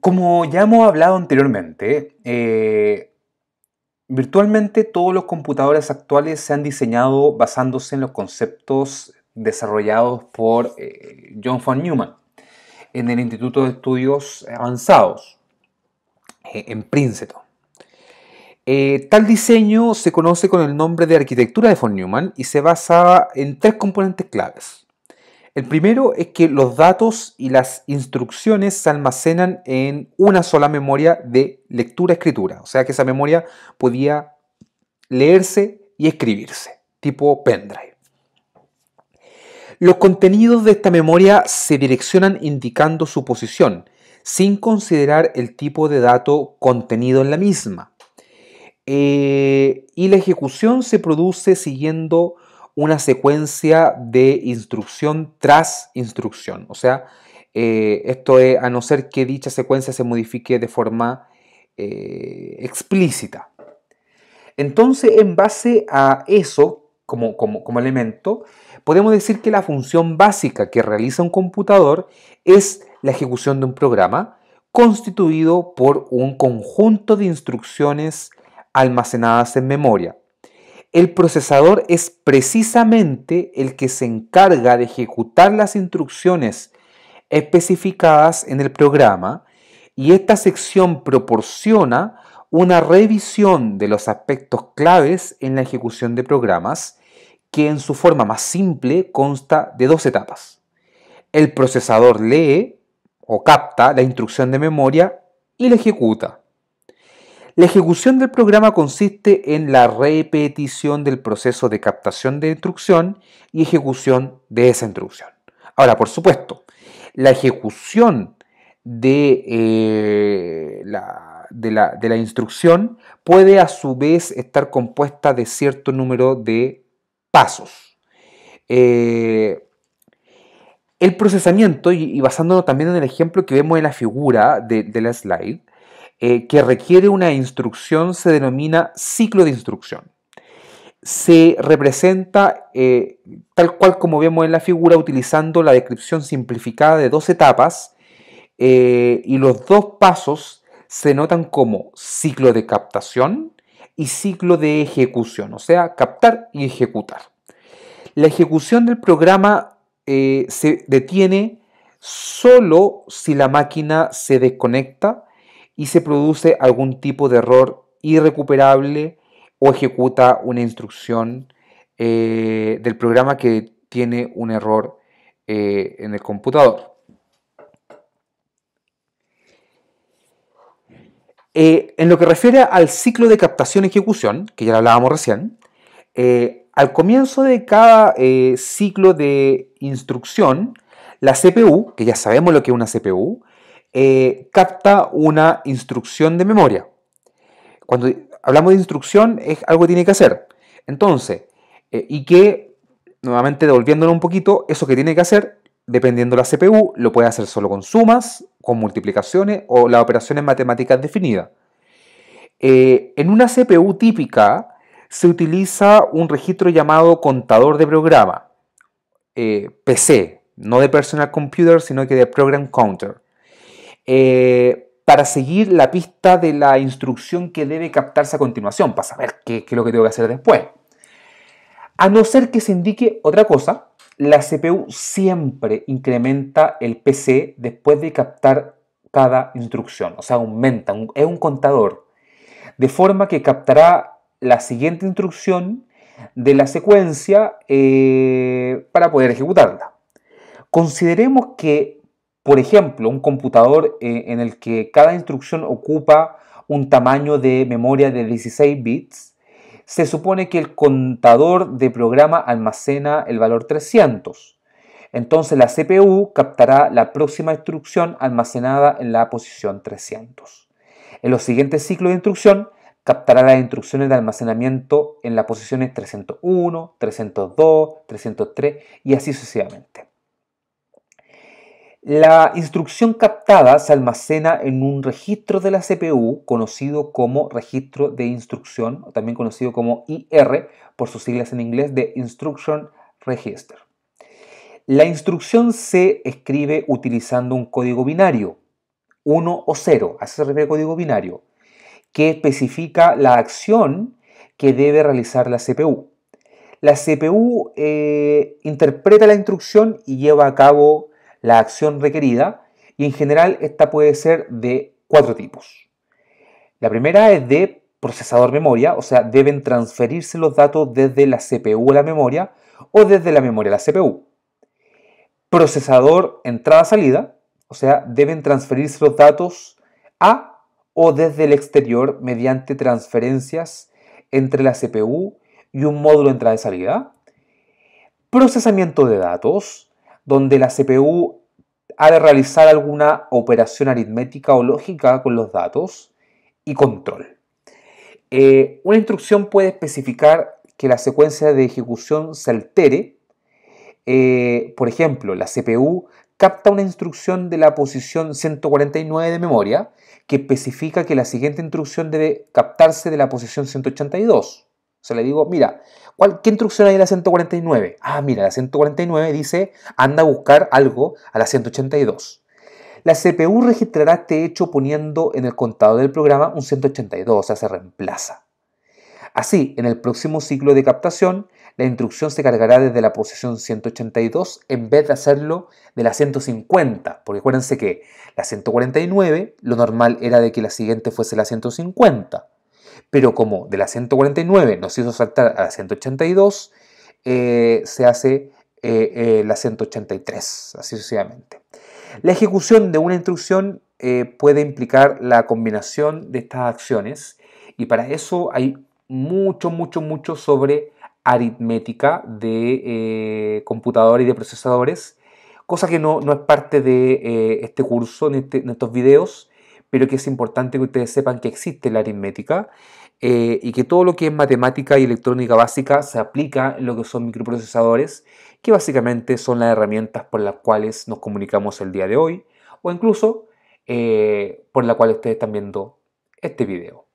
Como ya hemos hablado anteriormente, eh, virtualmente todos los computadores actuales se han diseñado basándose en los conceptos desarrollados por eh, John von Neumann en el Instituto de Estudios Avanzados eh, en Princeton. tal diseño se conoce con el nombre de arquitectura de von Neumann y se basa en tres componentes claves. El primero es que los datos y las instrucciones se almacenan en una sola memoria de lectura-escritura, o sea que esa memoria podía leerse y escribirse, tipo pendrive. Los contenidos de esta memoria se direccionan indicando su posición, sin considerar el tipo de dato contenido en la misma. Eh, y la ejecución se produce siguiendo una secuencia de instrucción tras instrucción. O sea, eh, esto es a no ser que dicha secuencia se modifique de forma eh, explícita. Entonces, en base a eso, como elemento, podemos decir que la función básica que realiza un computador es la ejecución de un programa constituido por un conjunto de instrucciones almacenadas en memoria el procesador es precisamente el que se encarga de ejecutar las instrucciones especificadas en el programa y esta sección proporciona una revisión de los aspectos claves en la ejecución de programas que en su forma más simple consta de dos etapas. El procesador lee o capta la instrucción de memoria y la ejecuta. La ejecución del programa consiste en la repetición del proceso de captación de instrucción y ejecución de esa instrucción. Ahora, por supuesto, la ejecución de, eh, la, de, la, instrucción puede a su vez estar compuesta de cierto número de pasos. Eh, el procesamiento, y, basándonos también en el ejemplo que vemos en la figura de la slide, eh, que requiere una instrucción se denomina ciclo de instrucción. Se representa eh, tal cual como vemos en la figura utilizando la descripción simplificada de dos etapas eh, y los dos pasos se notan como ciclo de captación y ciclo de ejecución, o sea, captar y ejecutar. La ejecución del programa se detiene solo si la máquina se desconecta y se produce algún tipo de error irrecuperable o ejecuta una instrucción eh, del programa que tiene un error eh, en el computador. Eh, en lo que refiere al ciclo de captación-ejecución, que ya lo hablábamos recién, al comienzo de cada ciclo de instrucción, la CPU, que ya sabemos lo que es una CPU, eh, capta una instrucción de memoria. Cuando hablamos de instrucción, es algo que tiene que hacer. Entonces, eh, y que, nuevamente devolviéndolo un poquito, eso que tiene que hacer, dependiendo de la CPU, lo puede hacer solo con sumas, con multiplicaciones o las operaciones matemáticas definidas. Eh, en una CPU típica se utiliza un registro llamado contador de programa, PC, no de Personal Computer, sino que de Program Counter. Eh, para seguir la pista de la instrucción que debe captarse a continuación, para saber qué, es lo que tengo que hacer después. A no ser que se indique otra cosa, la CPU siempre incrementa el PC después de captar cada instrucción, o sea, aumenta, es un contador, de forma que captará la siguiente instrucción de la secuencia eh, para poder ejecutarla. Consideremos que por ejemplo, un computador eh, en el que cada instrucción ocupa un tamaño de memoria de 16 bits, se supone que el contador de programa almacena el valor 300. Entonces la CPU captará la próxima instrucción almacenada en la posición 300. En los siguientes ciclos de instrucción, captará las instrucciones de almacenamiento en las posiciones 301, 302, 303 y así sucesivamente. La instrucción captada se almacena en un registro de la CPU conocido como registro de instrucción, también conocido como IR, por sus siglas en inglés, de Instruction Register. La instrucción se escribe utilizando un código binario, 1 o 0, así se refiere código binario, que especifica la acción que debe realizar la CPU. La CPU eh, interpreta la instrucción y lleva a cabo la acción requerida y en general esta puede ser de cuatro tipos. La primera es de procesador memoria, o sea, deben transferirse los datos desde la CPU a la memoria o desde la memoria a la CPU. Procesador entrada-salida, o sea, deben transferirse los datos a o desde el exterior mediante transferencias entre la CPU y un módulo entrada y salida. Procesamiento de datos, donde la CPU ha de realizar alguna operación aritmética o lógica con los datos y control. Eh, una instrucción puede especificar que la secuencia de ejecución se altere. Eh, por ejemplo, la CPU capta una instrucción de la posición 149 de memoria que especifica que la siguiente instrucción debe captarse de la posición 182 le digo, mira, ¿qué instrucción hay en la 149? Ah, mira, la 149 dice, anda a buscar algo a la 182. La CPU registrará este hecho poniendo en el contador del programa un 182, o sea, se reemplaza. Así, en el próximo ciclo de captación, la instrucción se cargará desde la posición 182 en vez de hacerlo de la 150, porque acuérdense que la 149, lo normal era de que la siguiente fuese la 150. Pero como de la 149 nos hizo saltar a la 182, eh, se hace eh, eh, la 183, así sucesivamente. La ejecución de una instrucción puede implicar la combinación de estas acciones y para eso hay mucho, mucho, mucho sobre aritmética de computadores y de procesadores, cosa que no, es parte de este curso ni, este, estos videos, pero que es importante que ustedes sepan que existe la aritmética eh, y que todo lo que es matemática y electrónica básica se aplica en lo que son microprocesadores, que básicamente son las herramientas por las cuales nos comunicamos el día de hoy o incluso eh, por la cual ustedes están viendo este video.